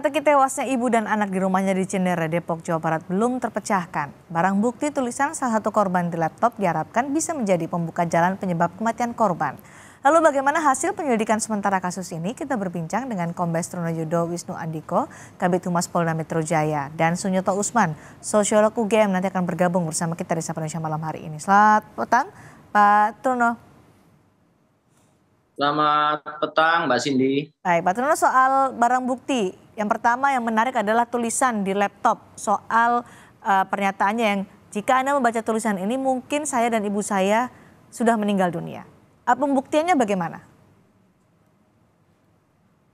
Teka-teki tewasnya ibu dan anak di rumahnya di Cendera, Depok, Jawa Barat belum terpecahkan. Barang bukti tulisan salah satu korban di laptop diharapkan bisa menjadi pembuka jalan penyebab kematian korban. Lalu bagaimana hasil penyelidikan sementara kasus ini? Kita berbincang dengan Kombes Trunojodo Wisnu Andiko, Kabit Humas Polda Metro Jaya, dan Sunyoto Usman, sosiolog UGM nanti akan bergabung bersama kita di Sapa malam hari ini. Selamat petang, Pak Truno. Selamat petang Mbak Cindy. Baik, Pak Truno soal barang bukti yang pertama yang menarik adalah tulisan di laptop soal uh, pernyataannya yang jika Anda membaca tulisan ini mungkin saya dan ibu saya sudah meninggal dunia. Uh, pembuktiannya bagaimana?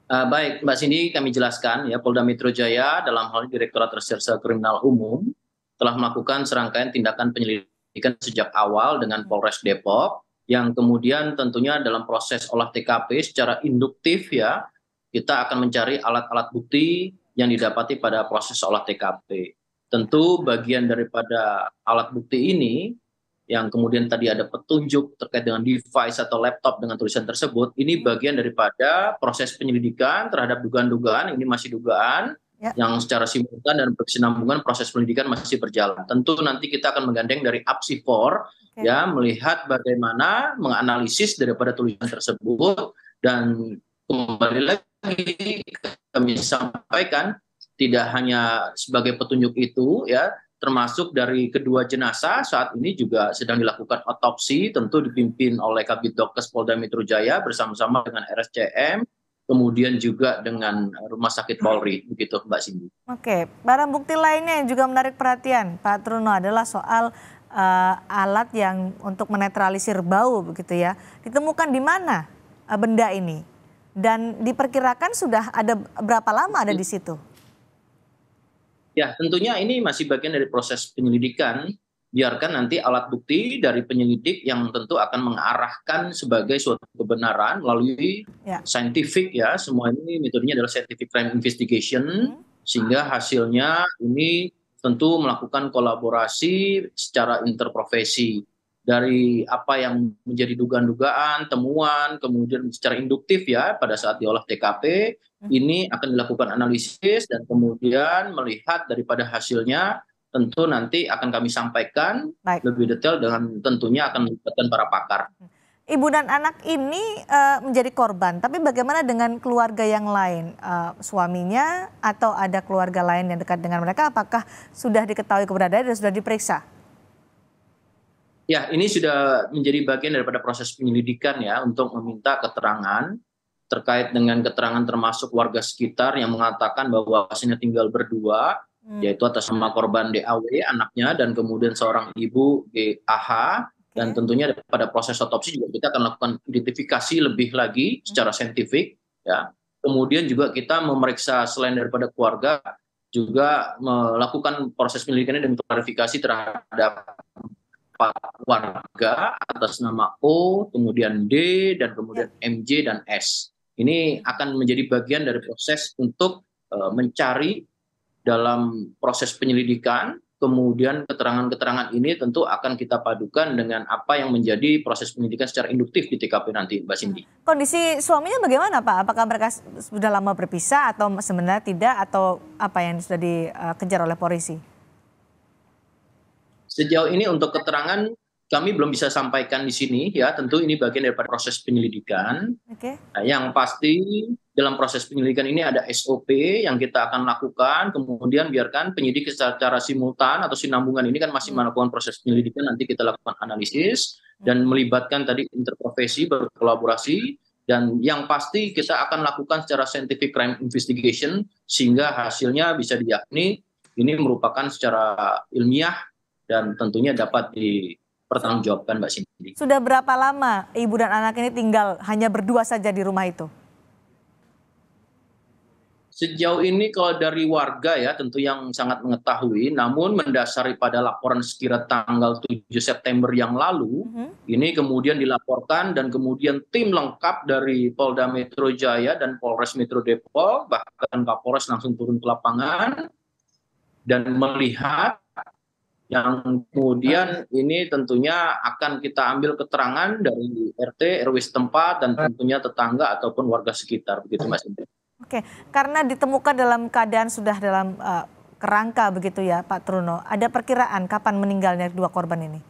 Uh, baik, Mbak Cindy, kami jelaskan ya Polda Metro Jaya dalam hal Direktorat Reserse Kriminal Umum telah melakukan serangkaian tindakan penyelidikan sejak awal dengan Polres Depok yang kemudian tentunya dalam proses olah TKP secara induktif ya kita akan mencari alat-alat bukti yang didapati pada proses olah TKP. Tentu bagian daripada alat bukti ini yang kemudian tadi ada petunjuk terkait dengan device atau laptop dengan tulisan tersebut, ini bagian daripada proses penyelidikan terhadap dugaan-dugaan, ini masih dugaan, ya. yang secara simultan dan berkesinambungan proses penyelidikan masih berjalan. Tentu nanti kita akan menggandeng dari APSI4, okay. ya, melihat bagaimana menganalisis daripada tulisan tersebut, dan kembali lagi ini kami sampaikan tidak hanya sebagai petunjuk itu ya termasuk dari kedua jenazah saat ini juga sedang dilakukan otopsi tentu dipimpin oleh Kabit Dokes Polda Metro Jaya bersama-sama dengan RSCM kemudian juga dengan Rumah Sakit Polri begitu Mbak Cindy. Oke, barang bukti lainnya yang juga menarik perhatian Pak Truno adalah soal uh, alat yang untuk menetralisir bau begitu ya. Ditemukan di mana uh, benda ini? dan diperkirakan sudah ada berapa lama ada di situ? Ya, tentunya ini masih bagian dari proses penyelidikan. Biarkan nanti alat bukti dari penyelidik yang tentu akan mengarahkan sebagai suatu kebenaran melalui ya. scientific ya. Semua ini metodenya adalah scientific crime investigation hmm. sehingga hasilnya ini tentu melakukan kolaborasi secara interprofesi dari apa yang menjadi dugaan-dugaan, temuan, kemudian secara induktif ya pada saat diolah TKP hmm. ini akan dilakukan analisis dan kemudian melihat daripada hasilnya tentu nanti akan kami sampaikan Baik. lebih detail dengan tentunya akan melibatkan para pakar. Hmm. Ibu dan anak ini uh, menjadi korban, tapi bagaimana dengan keluarga yang lain, uh, suaminya atau ada keluarga lain yang dekat dengan mereka? Apakah sudah diketahui keberadaan dan sudah diperiksa? Ya, ini sudah menjadi bagian daripada proses penyelidikan ya untuk meminta keterangan terkait dengan keterangan termasuk warga sekitar yang mengatakan bahwa hasilnya tinggal berdua hmm. yaitu atas nama korban DAW anaknya dan kemudian seorang ibu GAH dan tentunya pada proses otopsi juga kita akan lakukan identifikasi lebih lagi hmm. secara saintifik ya. Kemudian juga kita memeriksa selain daripada keluarga juga melakukan proses penyelidikan dan klarifikasi terhadap empat warga atas nama O, kemudian D, dan kemudian ya. MJ dan S. Ini akan menjadi bagian dari proses untuk e, mencari dalam proses penyelidikan, kemudian keterangan-keterangan ini tentu akan kita padukan dengan apa yang menjadi proses penyelidikan secara induktif di TKP nanti, Mbak Cindy. Hmm. Kondisi suaminya bagaimana Pak? Apakah mereka sudah lama berpisah atau sebenarnya tidak atau apa yang sudah dikejar e, oleh polisi? Sejauh ini untuk keterangan kami belum bisa sampaikan di sini ya, tentu ini bagian dari proses penyelidikan. Okay. Nah, yang pasti dalam proses penyelidikan ini ada SOP yang kita akan lakukan, kemudian biarkan penyidik secara, secara simultan atau sinambungan ini kan masih hmm. melakukan proses penyelidikan, nanti kita lakukan analisis hmm. dan melibatkan tadi interprofesi berkolaborasi dan yang pasti kita akan lakukan secara scientific crime investigation sehingga hasilnya bisa diyakini ini merupakan secara ilmiah dan tentunya dapat dipertanggungjawabkan Mbak Cindy. Sudah berapa lama ibu dan anak ini tinggal hanya berdua saja di rumah itu? Sejauh ini kalau dari warga ya tentu yang sangat mengetahui, namun mendasari pada laporan sekira tanggal 7 September yang lalu, mm -hmm. ini kemudian dilaporkan dan kemudian tim lengkap dari Polda Metro Jaya dan Polres Metro Depok, bahkan Kapolres langsung turun ke lapangan dan melihat yang kemudian ini tentunya akan kita ambil keterangan dari RT RW setempat dan tentunya tetangga ataupun warga sekitar begitu Mas Indra. Oke, karena ditemukan dalam keadaan sudah dalam uh, kerangka begitu ya Pak Truno. Ada perkiraan kapan meninggalnya dua korban ini?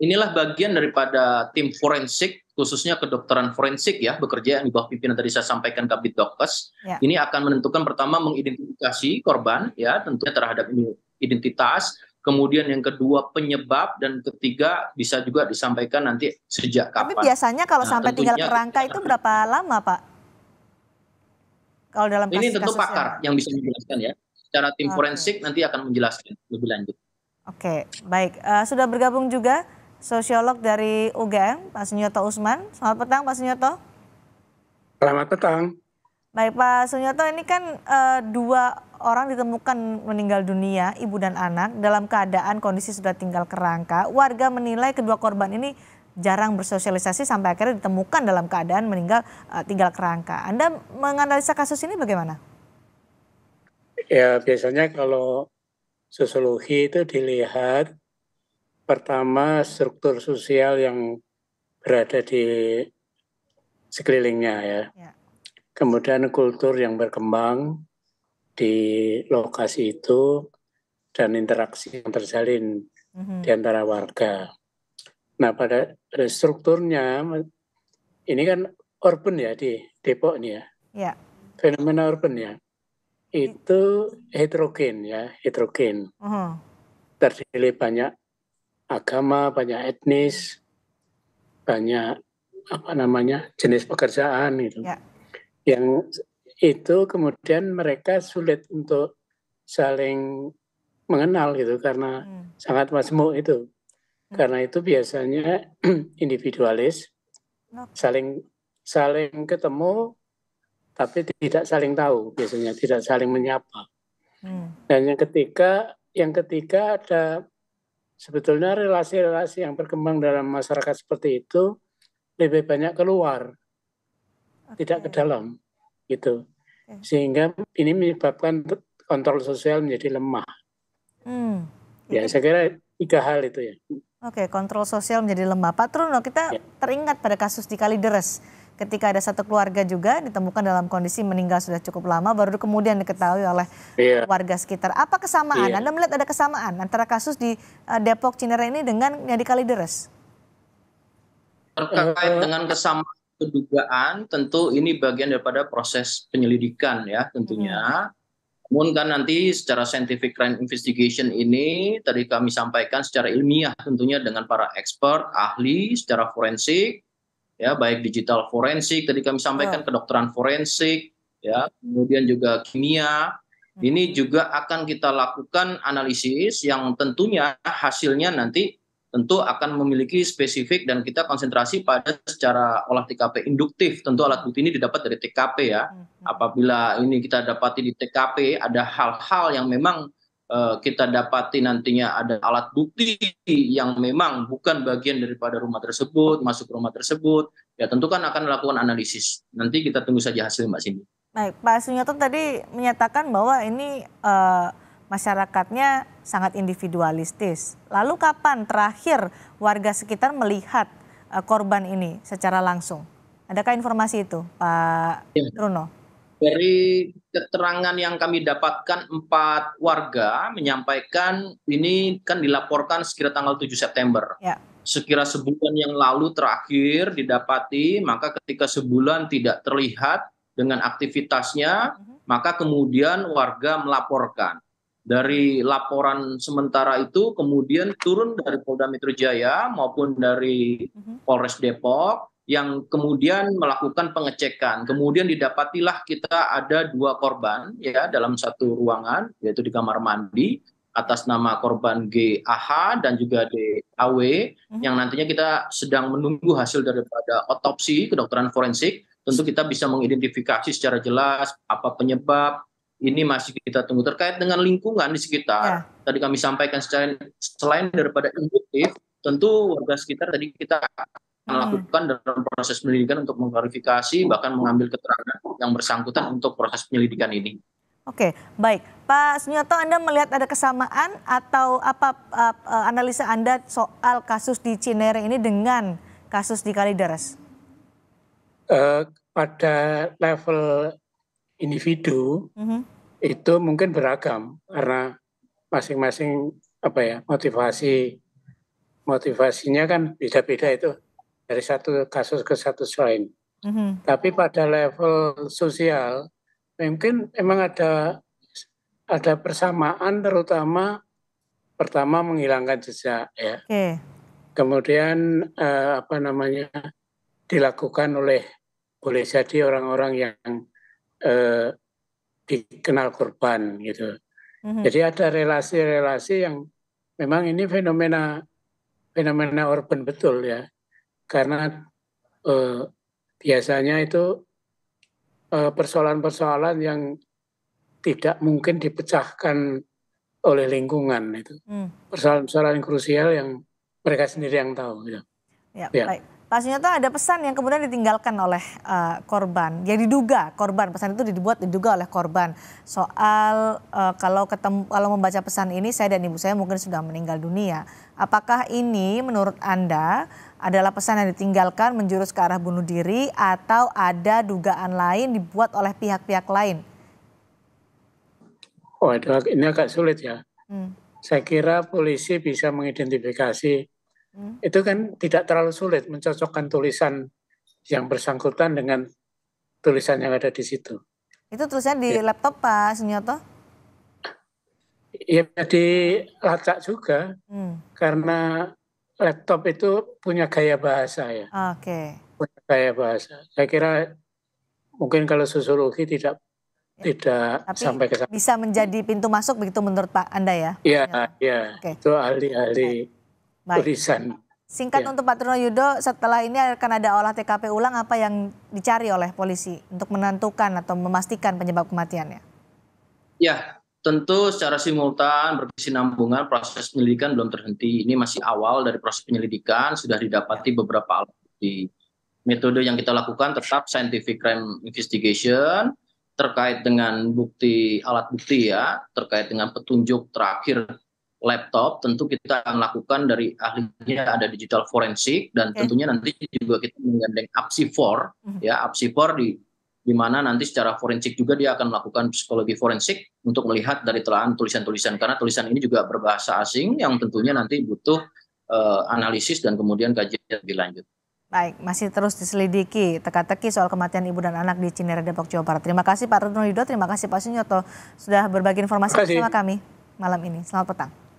inilah bagian daripada tim forensik khususnya kedokteran forensik ya bekerja yang di bawah pimpinan tadi saya sampaikan Kabit Dokkes ya. ini akan menentukan pertama mengidentifikasi korban ya tentunya terhadap identitas kemudian yang kedua penyebab dan ketiga bisa juga disampaikan nanti sejak kapan. Tapi biasanya kalau nah, sampai tinggal kerangka itu berapa lama Pak? Kalau dalam kasus, ini tentu pakar yang... bisa menjelaskan ya. Secara tim okay. forensik nanti akan menjelaskan lebih lanjut. Oke, okay, baik. Uh, sudah bergabung juga sosiolog dari UGM, Pak Sunyoto Usman. Selamat petang Pak Sunyoto. Selamat petang. Baik Pak Sunyoto, ini kan e, dua orang ditemukan meninggal dunia, ibu dan anak, dalam keadaan kondisi sudah tinggal kerangka. Warga menilai kedua korban ini jarang bersosialisasi sampai akhirnya ditemukan dalam keadaan meninggal e, tinggal kerangka. Anda menganalisa kasus ini bagaimana? Ya biasanya kalau sosiologi itu dilihat pertama struktur sosial yang berada di sekelilingnya ya. ya. Kemudian kultur yang berkembang di lokasi itu dan interaksi yang terjalin mm-hmm. di antara warga. Nah pada strukturnya ini kan urban ya di Depok nih ya. ya. Fenomena urban ya. Itu heterogen ya, heterogen. Uh-huh. Terdiri banyak agama, banyak etnis, banyak apa namanya jenis pekerjaan itu. Ya. Yang itu kemudian mereka sulit untuk saling mengenal gitu karena hmm. sangat masmuk itu. Hmm. Karena itu biasanya individualis, saling saling ketemu tapi tidak saling tahu biasanya tidak saling menyapa. Hmm. Dan yang ketiga, yang ketiga ada sebetulnya relasi-relasi yang berkembang dalam masyarakat seperti itu lebih banyak keluar, okay. tidak ke dalam, gitu. Okay. Sehingga ini menyebabkan kontrol sosial menjadi lemah. Hmm. Ya, saya kira tiga hal itu ya. Oke, okay, kontrol sosial menjadi lemah. Pak Truno, kita ya. teringat pada kasus di Kalideres ketika ada satu keluarga juga ditemukan dalam kondisi meninggal sudah cukup lama baru kemudian diketahui oleh yeah. warga sekitar. Apa kesamaan? Yeah. Anda melihat ada kesamaan antara kasus di eh, Depok Cinere ini dengan yang di Kalideres? Terkait dengan kesamaan kedugaan tentu ini bagian daripada proses penyelidikan ya tentunya. Hmm. Namun kan nanti secara scientific crime investigation ini tadi kami sampaikan secara ilmiah tentunya dengan para expert, ahli secara forensik ya baik digital forensik tadi kami sampaikan oh. kedokteran forensik ya kemudian juga kimia hmm. ini juga akan kita lakukan analisis yang tentunya hasilnya nanti tentu akan memiliki spesifik dan kita konsentrasi pada secara olah TKP induktif tentu alat bukti ini didapat dari TKP ya hmm. apabila ini kita dapati di TKP ada hal-hal yang memang Eh, kita dapati nantinya ada alat bukti yang memang bukan bagian daripada rumah tersebut, masuk rumah tersebut, ya tentu kan akan melakukan analisis. Nanti kita tunggu saja hasil Mbak Cindy. Baik, Pak Sunyoto tadi menyatakan bahwa ini uh, masyarakatnya sangat individualistis. Lalu kapan terakhir warga sekitar melihat uh, korban ini secara langsung? Adakah informasi itu, Pak ya. Runo? Dari keterangan yang kami dapatkan empat warga menyampaikan ini kan dilaporkan sekira tanggal 7 September. Ya. Sekira sebulan yang lalu terakhir didapati, maka ketika sebulan tidak terlihat dengan aktivitasnya, uh-huh. maka kemudian warga melaporkan. Dari laporan sementara itu kemudian turun dari Polda Metro Jaya maupun dari uh-huh. Polres Depok yang kemudian melakukan pengecekan. Kemudian didapatilah kita ada dua korban ya dalam satu ruangan yaitu di kamar mandi atas nama korban GAH dan juga DAW hmm. yang nantinya kita sedang menunggu hasil daripada otopsi kedokteran forensik. Tentu kita bisa mengidentifikasi secara jelas apa penyebab. Ini masih kita tunggu terkait dengan lingkungan di sekitar. Ya. Tadi kami sampaikan selain daripada induktif, tentu warga sekitar tadi kita melakukan dalam proses penyelidikan untuk mengklarifikasi bahkan mengambil keterangan yang bersangkutan untuk proses penyelidikan ini. Oke, baik. Pak Sunyoto, Anda melihat ada kesamaan atau apa uh, analisa Anda soal kasus di Cinere ini dengan kasus di Kalideres? Uh, pada level individu uh mm-hmm. -huh. itu mungkin beragam karena masing-masing apa ya motivasi motivasinya kan beda-beda itu dari satu kasus ke satu lain. Mm -hmm. Tapi pada level sosial mungkin memang ada ada persamaan terutama pertama menghilangkan jejak ya. Okay. Kemudian eh, apa namanya dilakukan oleh boleh jadi orang-orang yang eh, dikenal korban gitu. Mm-hmm. Jadi ada relasi-relasi yang memang ini fenomena fenomena urban betul ya karena eh, biasanya itu eh, persoalan-persoalan eh, yang tidak mungkin dipecahkan oleh lingkungan itu hmm. persoalan-persoalan hmm. krusial yang mereka sendiri yang tahu gitu. ya, ya. baik Pak Sunyoto ada pesan yang kemudian ditinggalkan oleh uh, korban, yang diduga korban pesan itu dibuat diduga oleh korban soal uh, kalau ketemu kalau membaca pesan ini saya dan ibu saya mungkin sudah meninggal dunia. Apakah ini menurut anda adalah pesan yang ditinggalkan menjurus ke arah bunuh diri atau ada dugaan lain dibuat oleh pihak-pihak lain? Oh, ini agak sulit ya. Hmm. Saya kira polisi bisa mengidentifikasi. Hmm. Itu kan tidak terlalu sulit mencocokkan tulisan yang bersangkutan dengan tulisan yang ada di situ. Itu tulisan di ya. laptop Pak Sunyoto? Ya, di lacak juga. Hmm. Karena laptop itu punya gaya bahasa ya. Oke. Okay. Punya gaya bahasa. Saya kira mungkin kalau sosiologi tidak ya. tidak Tapi sampai ke sana. Bisa menjadi pintu masuk begitu menurut Pak Anda ya? Iya, ya. iya. Okay. Itu ahli-ahli okay. tulisan. Singkat ya. untuk Pak Truno Yudo, setelah ini akan ada olah TKP ulang apa yang dicari oleh polisi untuk menentukan atau memastikan penyebab kematiannya? Ya, Tentu secara simultan berkesinambungan proses penyelidikan belum terhenti. Ini masih awal dari proses penyelidikan, sudah didapati beberapa alat bukti. Metode yang kita lakukan tetap scientific crime investigation terkait dengan bukti alat bukti ya, terkait dengan petunjuk terakhir laptop tentu kita akan lakukan dari ahlinya ada digital forensik dan tentunya nanti juga kita menggandeng Apsifor hmm. ya Apsifor di di mana nanti secara forensik juga dia akan melakukan psikologi forensik untuk melihat dari telahan tulisan-tulisan karena tulisan ini juga berbahasa asing yang tentunya nanti butuh uh, analisis dan kemudian kajian lebih lanjut. Baik, masih terus diselidiki teka-teki soal kematian ibu dan anak di Cinere Depok Jawa Barat. Terima kasih Pak Retno Yudo, terima kasih Pak Sunyoto sudah berbagi informasi bersama kami malam ini. Selamat petang.